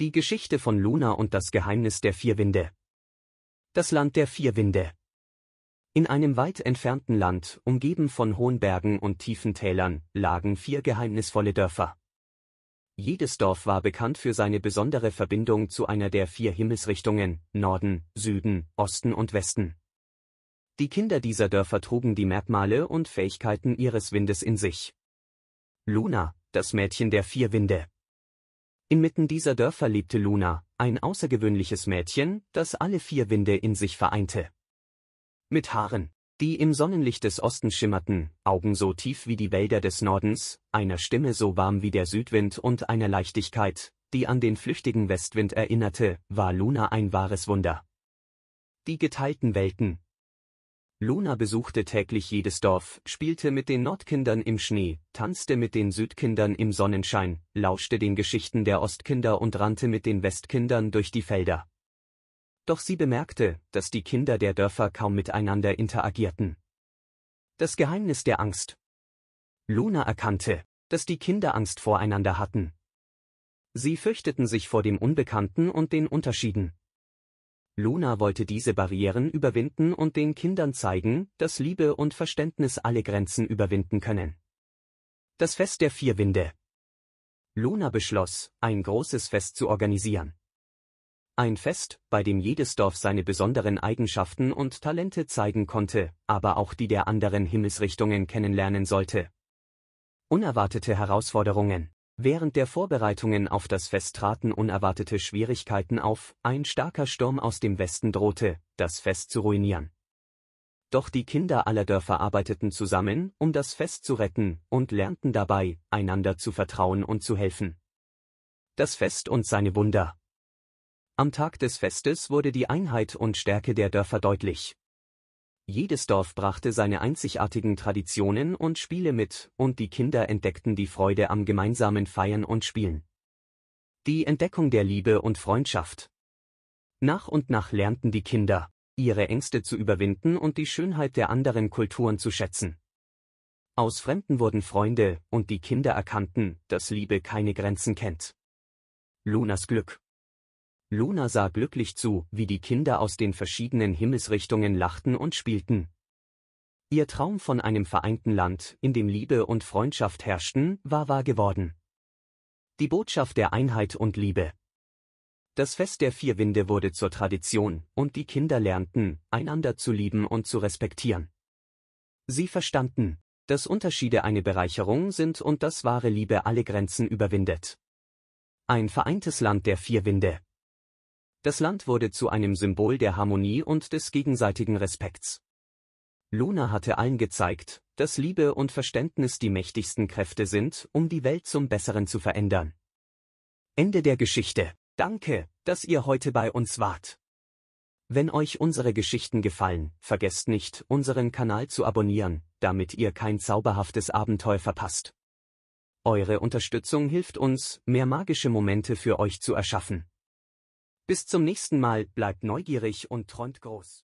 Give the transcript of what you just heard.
Die Geschichte von Luna und das Geheimnis der vier Winde. Das Land der vier Winde. In einem weit entfernten Land, umgeben von hohen Bergen und tiefen Tälern, lagen vier geheimnisvolle Dörfer. Jedes Dorf war bekannt für seine besondere Verbindung zu einer der vier Himmelsrichtungen, Norden, Süden, Osten und Westen. Die Kinder dieser Dörfer trugen die Merkmale und Fähigkeiten ihres Windes in sich. Luna, das Mädchen der vier Winde. Inmitten dieser Dörfer lebte Luna, ein außergewöhnliches Mädchen, das alle vier Winde in sich vereinte. Mit Haaren, die im Sonnenlicht des Ostens schimmerten, Augen so tief wie die Wälder des Nordens, einer Stimme so warm wie der Südwind und einer Leichtigkeit, die an den flüchtigen Westwind erinnerte, war Luna ein wahres Wunder. Die geteilten Welten, Luna besuchte täglich jedes Dorf, spielte mit den Nordkindern im Schnee, tanzte mit den Südkindern im Sonnenschein, lauschte den Geschichten der Ostkinder und rannte mit den Westkindern durch die Felder. Doch sie bemerkte, dass die Kinder der Dörfer kaum miteinander interagierten. Das Geheimnis der Angst. Luna erkannte, dass die Kinder Angst voreinander hatten. Sie fürchteten sich vor dem Unbekannten und den Unterschieden. Luna wollte diese Barrieren überwinden und den Kindern zeigen, dass Liebe und Verständnis alle Grenzen überwinden können. Das Fest der vier Winde. Luna beschloss, ein großes Fest zu organisieren. Ein Fest, bei dem jedes Dorf seine besonderen Eigenschaften und Talente zeigen konnte, aber auch die der anderen Himmelsrichtungen kennenlernen sollte. Unerwartete Herausforderungen. Während der Vorbereitungen auf das Fest traten unerwartete Schwierigkeiten auf, ein starker Sturm aus dem Westen drohte, das Fest zu ruinieren. Doch die Kinder aller Dörfer arbeiteten zusammen, um das Fest zu retten, und lernten dabei, einander zu vertrauen und zu helfen. Das Fest und seine Wunder. Am Tag des Festes wurde die Einheit und Stärke der Dörfer deutlich. Jedes Dorf brachte seine einzigartigen Traditionen und Spiele mit, und die Kinder entdeckten die Freude am gemeinsamen Feiern und Spielen. Die Entdeckung der Liebe und Freundschaft. Nach und nach lernten die Kinder, ihre Ängste zu überwinden und die Schönheit der anderen Kulturen zu schätzen. Aus Fremden wurden Freunde, und die Kinder erkannten, dass Liebe keine Grenzen kennt. Lunas Glück Luna sah glücklich zu, wie die Kinder aus den verschiedenen Himmelsrichtungen lachten und spielten. Ihr Traum von einem vereinten Land, in dem Liebe und Freundschaft herrschten, war wahr geworden. Die Botschaft der Einheit und Liebe. Das Fest der vier Winde wurde zur Tradition, und die Kinder lernten, einander zu lieben und zu respektieren. Sie verstanden, dass Unterschiede eine Bereicherung sind und dass wahre Liebe alle Grenzen überwindet. Ein vereintes Land der vier Winde. Das Land wurde zu einem Symbol der Harmonie und des gegenseitigen Respekts. Luna hatte allen gezeigt, dass Liebe und Verständnis die mächtigsten Kräfte sind, um die Welt zum Besseren zu verändern. Ende der Geschichte. Danke, dass ihr heute bei uns wart. Wenn euch unsere Geschichten gefallen, vergesst nicht, unseren Kanal zu abonnieren, damit ihr kein zauberhaftes Abenteuer verpasst. Eure Unterstützung hilft uns, mehr magische Momente für euch zu erschaffen. Bis zum nächsten Mal, bleibt neugierig und träumt groß.